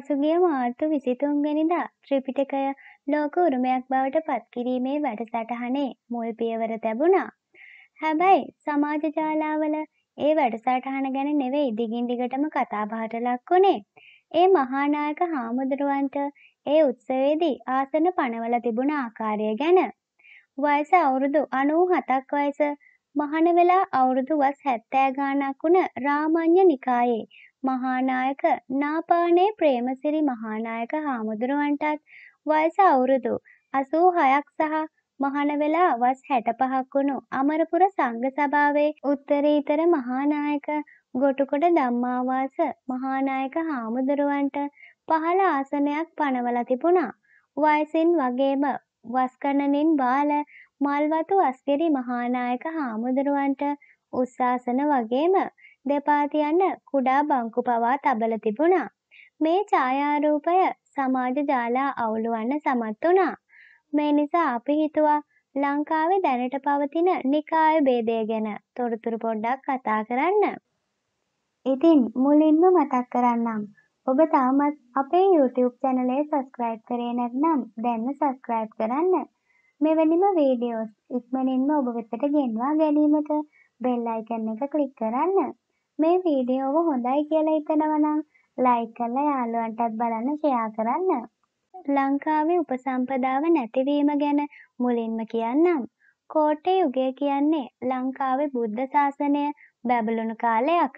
පසුගිය මාර්තු විසිතුන් වැනිදා ත්‍රිපිටකය ලෝක උරුමයක් බවට පත්කිරීමේ වැඩසටහනේ මුල් පියවර තැබුණා. හැබැයි සමාජ ජාලාවල ඒ වැඩසටහන ගැන නෙවෙයි දිගින් දිගටම කතාබහට ලක් වුණේ. ඒ මහානායක හාමුදුරුවන්ට ඒ උත්සවේදී ආසන පනවල තිබුණ ආකාරය ගැන. වයස අවුරුදු අනූ හතක් වයස මහන වෙලා අවුරුදු වස් හැත්තෑ ගානක් වුණ රාමඤ්ඤ නිකායේ මහානායක නාපානේ ප්‍රේමසිරි මහානායක හාමුදුරුවන්ටත් වයස අවුරුදු අසූ හයක් සහ මහනවෙලා වස් හැට පහක් වුණු අමරපුර සංඝ සභාවේ උත්තරීතර මහානායක ගොටුකොට ධම්මාවාස මහානායක හාමුදුරුවන්ට පහළ ආසනයක් පනවල තිබුණා. වයසින් වගේම වස්කණනින් බාල මල්වතු අස්ගිරි මහානායක හාමුදුරුවන්ට උස්සාසන වගේම දෙපාතියන්ට කුඩා බංකු පවා තබල තිබුණා. මේ ඡායාරූපය සමාජ ජාලා අවුලුවන්න සමත් වුණා. මේ නිසා අපි හිතුවා ලංකාවේ දැනට පවතින නිකාය ભેදය ගැන තොරතුරු පොඩ්ඩක් කතා කරන්න. ඉතින් මුලින්ම මතක් කරන්නම් ඔබ තාමත් අපේ YouTube channel එක subscribe කරේ නැත්නම් දැන්ම subscribe කරන්න. මෙවැනිම වීඩියෝස් ඉක්මනින්ම ඔබ වෙතට ගෙන්වා ගැනීමට bell icon එක ක්ලික් කරන්න. මේ වීඩියෝව හොඳයි කියලා හිතනවනම් ලයික් කරලා යාළුවන්ටත් බලන්න ෂෙයා කරන්න. ලංකාවේ උපසම්පදාව නැතිවීම ගැන මුලින්ම කියන්නම්. කෝට්ටේ යුගය කියන්නේ ලංකාවේ බුද්ධ ශාසනය බැබළුණු කාලයක්.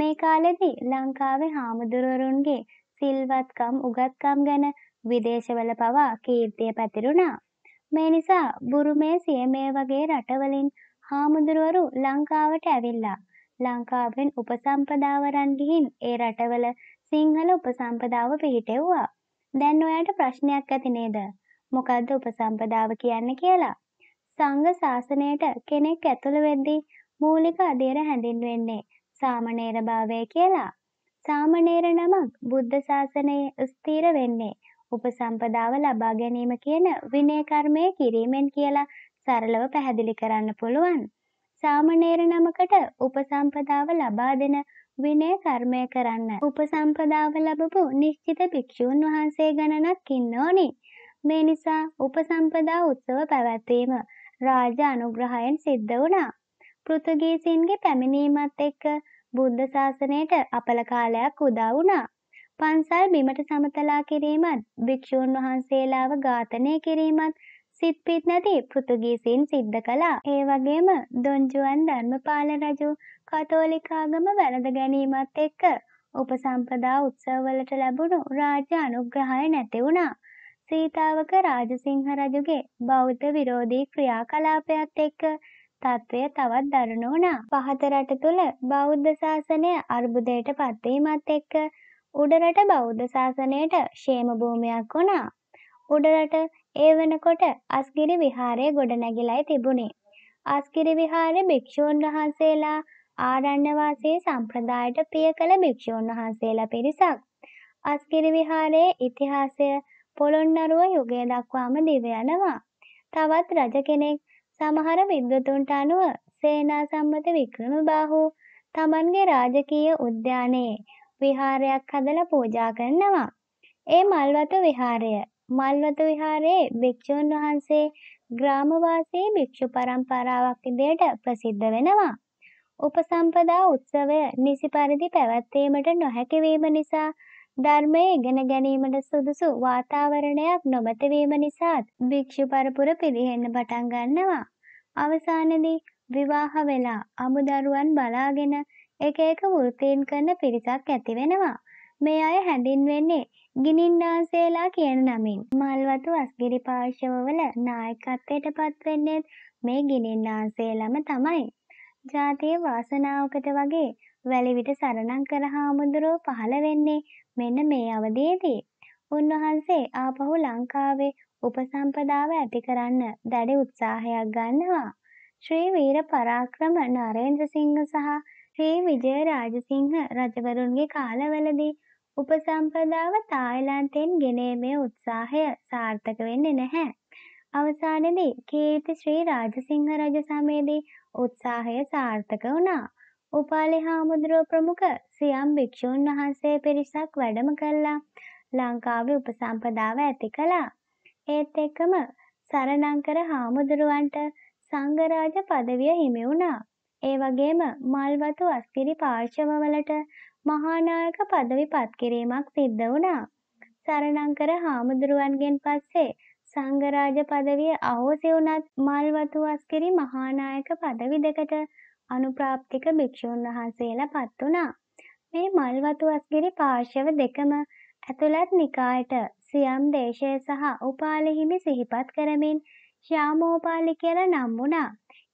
මේ කාලෙදී ලංකාවේ හාමුදුරුවරුන්ගේ සිල්වත්කම් උගත්කම් ගැන විදේශවල පවා කීර්තිය පැතිරුණා. මේ නිසා බුරුමේ සියමේ වගේ රටවලින් හාමුදුරුවරු ලංකාවට ඇවිල්ලා ලංකාවෙන් උපසම්පදාවරන්ගිහින් ඒ රටවල සිංහල උපසම්පදාව පිහිටෙව්වා. දැන් ඔයාට ප්‍රශ්නයක් ඇති නේද? මොකද්ද උපසම්පදාව කියන්නේ කියලා? සංඝ ශාසනයට කෙනෙක් ඇතුළු වෙද්දී මූලික අධීර හැඳින්වෙන්නේ සාමණේරභාවය කියලා. සාමණේර නමක් බුද්ධ ශාසනයේ ස්ථිර වෙන්නේ උපසම්පදාව ලබා ගැනීම කියන විනය කර්මය කිරීමෙන් කියලා සරලව පැහැදිලි කරන්න පුළුවන්. සාමණේර නමකට උපසම්පදාව ලබා දෙන විනය කර්මය කරන්න. උපසම්පදාව ලැබපු නිශ්චිත භික්ෂූන් වහන්සේ ගණනක් ඉන්න ඕනි. මේ නිසා උපසම්පදා උත්සව පැවැත්වීම රාජ අනුග්‍රහයෙන් සිද්ධ වුණා. පෘතුගීසින්ගේ පැමිණීමත් එක්ක බුද්ධ ශාසනයට අපල කාලයක් උදා වුණා. පන්සල් බිමට සමතලා කිරීමත් භික්ෂූන් වහන්සේලාව ඝාතනය කිරීමත් සිත් පිට නැති පෘතුගීසින් සිද්ධ කළා. ඒ වගේම දොන් ජුවන් ධර්මපාල රජු කතෝලික ආගම වැළඳ ගැනීමත් එක්ක උපසම්පදා උත්සවවලට ලැබුණු රාජ්‍ය අනුග්‍රහය නැති වුණා. සීතාවක රාජසිංහ රජුගේ බෞද්ධ විරෝධී ක්‍රියාකලාපයත් එක්ක තත්ත්වය තවත් දරුණු වුණා. පහත රට තුල බෞද්ධ ශාසනය අර්බුදයට පත්වීමත් එක්ක උඩරට බෞද්ධ ශාසනයට ෂේම භූමියක් වුණා. උඩරට ඒ වනකොට අස්ගිරි විහාරය ගොඩනැගිලයි තිබුණේ. අස්ගිරි විහාරය භික්‍ෂූන් වහන්සේලා ආරණ්‍යවාසයේ සම්ප්‍රදායට පිය කළ භික්‍ෂූන් වහන්සේලා පිරිසක්. අස්ගිරි විහාරයේ ඉතිහාසය පොළොන්නරුව යුගය දක්වාම දිව යනවා. තවත් රජ කෙනෙක් සමහර විද්වතුන්ට අනුව සේනා සම්මත වික්‍රම බාහු තමන්ගේ රාජකීය උද්‍යානයේ විහාරයක් හදල පූජා කරනවා. ඒ මල්වත විහාරය මල්වත විහාරයේ භික්ෂූන් වහන්සේ ග්‍රාමවාසී භික්ෂු පරම්පරාවක් විදිහට ප්‍රසිද්ධ වෙනවා. උපසම්පදා උත්සවය නිසි පරිදි පැවැත්වීමට නොහැකි වීම නිසා ධර්මය ඉගෙන ගැනීමට සුදුසු වාතාවරණයක් නොමැති වීම නිසාත් භික්ෂු පරපුර පිරිහෙන්න පටන් ගන්නවා. අවසානයේදී විවාහ වෙලා අමුදරුවන් බලාගෙන එක එක වෘත්තීන් කරන පිරිසක් ඇති වෙනවා. මේ අය හැඳින්වෙන්නේ ගිනින්නාන්සේලා කියන නමින්. මල්වතු අස්ගිරි පාර්ශවවල නායකත්වයට පත්වෙන්නේ මේ ගිනින්නාන්සේලම තමයි. ජාතිය වාසනාවකට වගේ වැලිවිට සරණං කර හාමුදුරුව පහළ වෙන්නේ මෙන්න මේ අවදේදී. උන්වහන්සේ ආපහු ලංකාවේ උපසම්පදාව ඇති කරන්න දැඩි උත්සාහයක් ගන්නවා. ශ්‍රී වීර පරාක්‍රම නරේන්ද්‍ර සිංහ සහ ශ්‍රී විජය රාජසිංහ රජවරුන්ගේ කාලවලදී උපසම්පදාව තායිලන්තයෙන් ගෙනීමේ උත්සාහය සාර්ථක වෙන්නේ නැහැ. අවසානයේදී කීර්ති ශ්‍රී රාජසිංහ රජ සමයේදී උත්සාහය සාර්ථක වුණා. උපාලි හාමුදුරුව ප්‍රමුඛ සියම් භික්ෂූන් වහන්සේ පිරිසක් වැඩම කළා. ලංකාවේ උපසම්පදාව ඇති කළා. ඒත් එක්කම සරණංකර හාමුදුරුවන්ට සංඝරාජ පදවිය හිමි වුණා. ඒ වගේම මල්වතු අස්කිරි පාර්ශවවලට මහානායක පදවි පත්කිරීමක් සිද්ධ වුණා. සරණංකර හාමුදුරුවන්ගෙන් පස්සේ සංඝරාජ පදවිය අහෝසි වුණත් මල්වතු වස්කිරි මහානායක පදවි දෙකට අනුප්‍රාප්තික භික්ෂූන් වහන්සේලා පත් වුණා. මේ මල්වතු වස්කිරි පාර්ශව දෙකම ඇතුළත් නිකායට සියම් දේශය සහ උපාලි හිමි සිහිපත් කරමින් ශ්‍යාමෝපාලි කියලා නම් වුණා.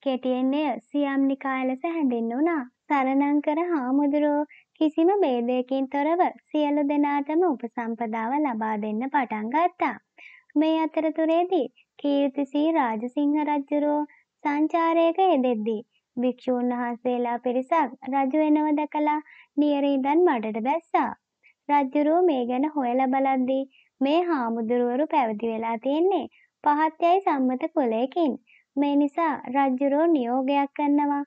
කෙටියෙන් එය සියම් නිකාය ලෙස හැඳින්වුණා. සරණංකර හාමුදුරුවෝ කිසිම ભેදයකින් තොරව සියලු දෙනාටම උපසම්පදාව ලබා දෙන්න පටන් ගත්තා. මේ අතරතුරේදී කීර්තිසී රාජසිංහ රජුරෝ සංචාරයක යෙදෙද්දී භික්ෂූන් වහන්සේලා පිරිසක් රජු වෙනව දැකලා නියරීදන් මඩට බැස්සා. රජුරෝ මේ ගැන හොයලා බලද්දී මේ හාමුදුරුවරු පැවිදි වෙලා තියෙන්නේ පහත් යයි සම්මත කුලයකින්. මේ නිසා රජුරෝ නියෝගයක් කරනවා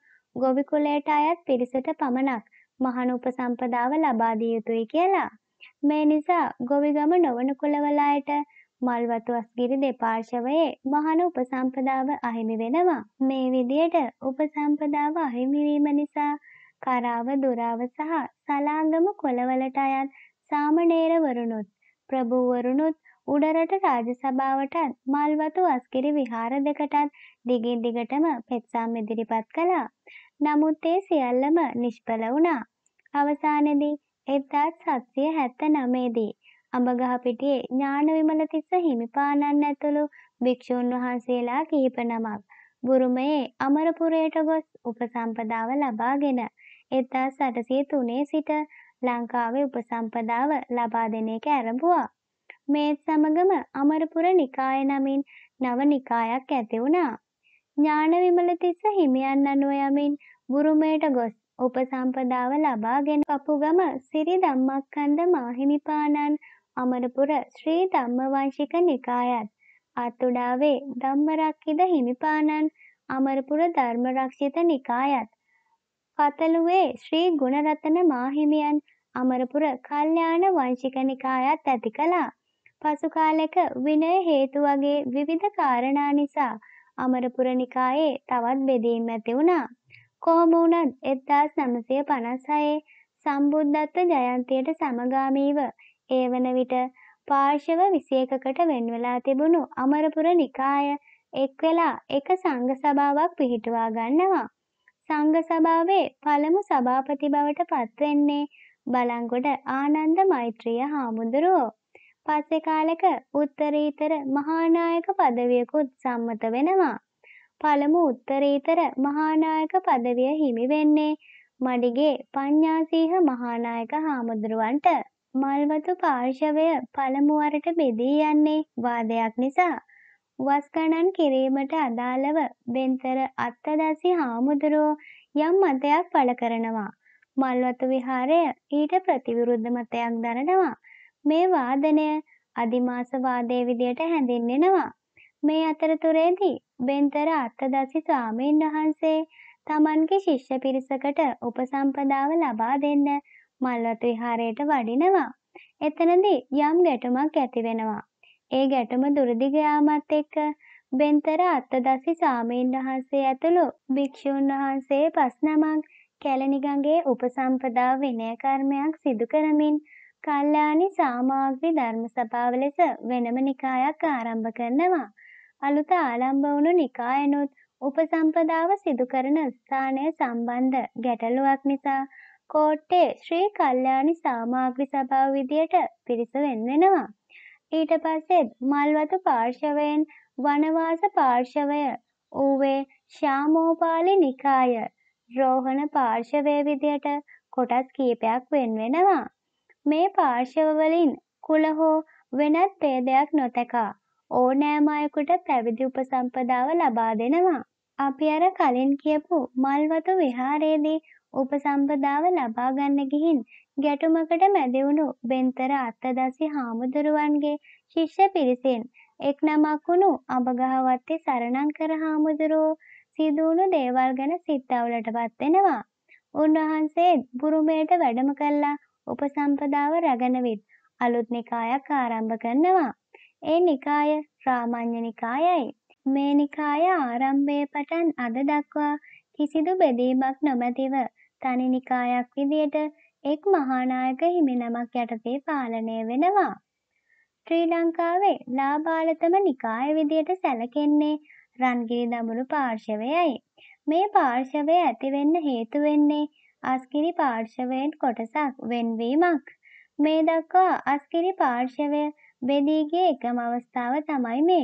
ගොවි කුලයට අයත් පිරිසට පමණක් මහණ උපසම්පදාව ලබා දිය යුතුයි කියලා. මේ නිසා ගොවිගම නොවන කුලවලායට මල්වතුස්ගිරි දෙපාර්ශවයේ මහණ උපසම්පදාව අහිමි වෙනවා. මේ විදියට උපසම්පදාව අහිමි වීම නිසා කරාව දුරාව සහ සලාංගම කොළවලට අයත් සාමණේරවරුණුත් ප්‍රභූවරුණුත් උඩරට රාජසභාවටත් මල්වතු අස්කිරි විහාර දෙකටත් දිගින් දිගටම පෙත්සම් ඉදිරිපත් කළා. නමුත් ඒ සියල්ලම නිෂ්ඵල වුණා. අවසානයේදී 1779 දී අඹගහපිටියේ ඥානවිමල තිස්ස හිමිපාණන් ඇතුළු භික්ෂුන් වහන්සේලා කිහිප නමක් බුරුමයේ අමරපුරයට ගොස් උපසම්පදාව ලබාගෙන 1803 සිට ලංකාවේ උපසම්පදාව ලබා දෙන එක ආරම්භුවා. මේත් සමගම අමරපුර නිකාය නමින් නව නිකායක් ඇති වුණා. ඥානවිමලතිස්ස හිමියන් අනුව යමින් බුරුමයට ගොස් උපසම්පදාව ලබාගෙන කපුගම සිරි ධම්මක්කන්ද මාහිමිපාණන් අමරපුර ශ්‍රී ධම්මවංශික නිකායත් අත්තුඩාවේ ධම්මරක්කිද හිමිපාණන් අමරපුර ධර්මරක්ෂිත නිකායත් කතලුවේ ශ්‍රී ගුණරතන මාහිමියන් අමරපුර කල්යාණ වංශික නිකායත් ඇති කළා. පසු කාලෙක විනය හේතු වගේ විවිධ කාරණා නිසා අමරපුර නිකායේ තවත් බෙදීම් ඇති වුණා. කොහොම වුණත් 1956 සම්බුද්ධත්ව ජයන්තියට සමගාමීව ඒ වන විට පාර්ශව 21කට වෙන්වලා තිබුණු අමරපුර නිකාය එක් වෙලා එක සංඝ සභාවක් පිහිටුවා ගන්නවා. සංඝ සභාවේ පළමු සභාපති බවට පත්වෙන්නේ බලංගොඩ ආනන්ද මෛත්‍රිය හාමුදුරුවෝ. පස්සේ කාලෙක උත්තරීතර මහානායක පදවියකුත් සම්මත වෙනවා. පළමු උත්තරීතර මහානායක පදවිය හිමි වෙන්නේ මඩිගේ පඤ්ඤාසීහ මහානායක හාමුදුරුවන්ට. මල්වතු පාර්ශවය පළමුවරට බෙදී යන්නේ වාදයක් නිසා. වස් ගණන් කිරීමට අදාළව බෙන්තර අත්තදසි හාමුදුරුව යම් මතයක් පළ කරනවා. මල්වතු විහාරය ඊට ප්‍රතිවිරුද්ධ මතයක් දරනවා. මේ වාදනය අධිමාසවාදය විදියට හැඳින්වෙනවා. මේ අතරතුරේදී බෙන්තර අත්තදසි ස්වාමීන් වහන්සේ තමන්ගේ ශිෂ්‍ය පිරිසකට උපසම්පදාව ලබා දෙන්න මල්වතු විහාරයට වඩිනවා. එතනදී යම් ගැටුමක් ඇති වෙනවා. ඒ ගැටුම දුරදිග යාමත් එක්ක බෙන්තර අත්තදසි ස්වාමීන් වහන්සේ ඇතුළු භික්ෂුන් වහන්සේ පස් නමක් කැලණිගඟේ උපසම්පදා විනය කර්මයක් සිදු කරමින් කල්යාණි සාමාග්‍රි ධර්ම සභාව ලෙස වෙනම නිකායක් ආරම්භ කරනවා. අලුත ආරම්භ වුණු නිකායනොත් උපසම්පදාව සිදු කරන ස්ථානය සම්බන්ධ ගැටලුවක් නිසා කෝට්ටේ ශ්‍රී කල්යාණි සාමාග්‍රි සභාව විදියට පිරිස වෙන් වෙනවා. ඊට පස්සෙත් මල්වතු පාර්ශවයෙන් වනවාස පාර්ශවය ඌවේ ශාමෝපාලි නිකාය රෝහණ පාර්ශවය විදියට කොටස් කීපයක් වෙන් වෙනවා. මේ පාර්ශවවලින් කුල හෝ වෙනත් ભેදයක් නොතකා ඕනෑම අයෙකුට පැවිදි උපසම්පදාව ලබා දෙනවා. අපි අර කලින් කියපු මල්වතු විහාරයේදී උපසම්පදාව ලබා ගන්න ගිහින් ගැටුමකට මැදි වුණු බෙන්තර අත්තදසි හාමුදුරුවන්ගේ ශිෂ්‍ය පිරිසෙන් එක් නමක් වුණු අඹගහවත්තේ සරණං කර හාමුදුරුවෝ සිදුවුණු දේවල් ගැන සිතවලටපත් වෙනවා. උන්වහන්සේ බුරුමයට වැඩම කළා උපසම්පදාව රැගෙන වෙත් අලුත් නිකායක් ආරම්භ කරනවා. ඒ නිකාය රාමඤ්ඤ නිකායයි. මේ නිකාය ආරම්භයේ පටන් අද දක්වා කිසිදු බෙදීමක් නොමැතිව තනි නිකායක් විදියට එක් මහානායක හිමිනමක් යටතේ පාලනය වෙනවා. ශ්‍රී ලංකාවේ ලාබාලතම නිකාය විදියට සැලකෙන්නේ රන්ගිරි දඹුළු පාර්ශවයයි. මේ පාර්ශවය ඇතිවෙන්න හේතු වෙන්නේ අස්කිරි පාර්ශවයෙන් කොටසක් වෙන්වීමක්. මේ දක්වා අස්කිරි පාර්ශවය බෙදීගේ එකම අවස්ථාව තමයි මේ.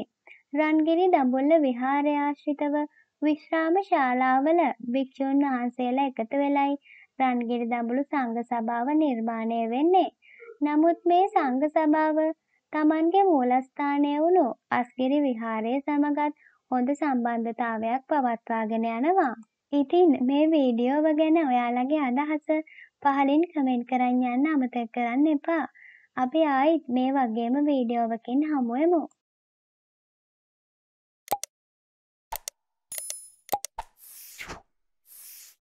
රන්ගිරි දඹුල්ල විහාරයාශ්‍රිතව විශ්‍රාම ශාලාවල භික්‍ෂූන් වහන්සේලා එකතු වෙලයි රන්ගිරි දඹුළු සංඝ සභාව නිර්මාණය වෙන්නේ. නමුත් මේ සංඝ සභාව තමන්ගේ මූලස්ථානය වුණු අස්ගිරි විහාරය සමගත් හොඳ සම්බන්ධතාවයක් පවත්වාගෙන යනවා. ඉතින් මේ වීඩියෝව ගැන ඔයාලගේ අදහස පහලින් කමෙන්ට් කරන්න යන්න අමතක කරන්න එපා. අපි ආයිත් මේ වගේම වීඩියෝවකින් හමුවෙමු.